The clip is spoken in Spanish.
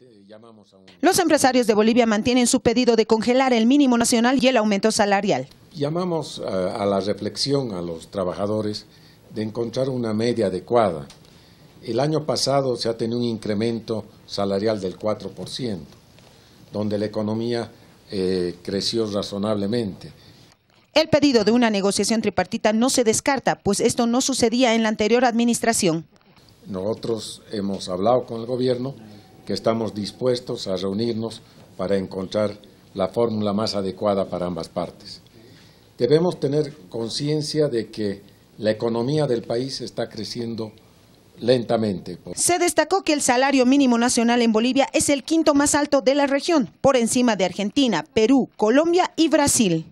Eh, los empresarios de Bolivia mantienen su pedido de congelar el mínimo nacional y el aumento salarial. Llamamos a, la reflexión a los trabajadores de encontrar una media adecuada. El año pasado se ha tenido un incremento salarial del 4%, donde la economía eh, creció razonablemente. El pedido de una negociación tripartita no se descarta, pues esto no sucedía en la anterior administración. Nosotros hemos hablado con el gobierno que estamos dispuestos a reunirnos para encontrar la fórmula más adecuada para ambas partes. Debemos tener conciencia de que la economía del país está creciendo lentamente. Se destacó que el salario mínimo nacional en Bolivia es el quinto más alto de la región, por encima de Argentina, Perú, Colombia y Brasil.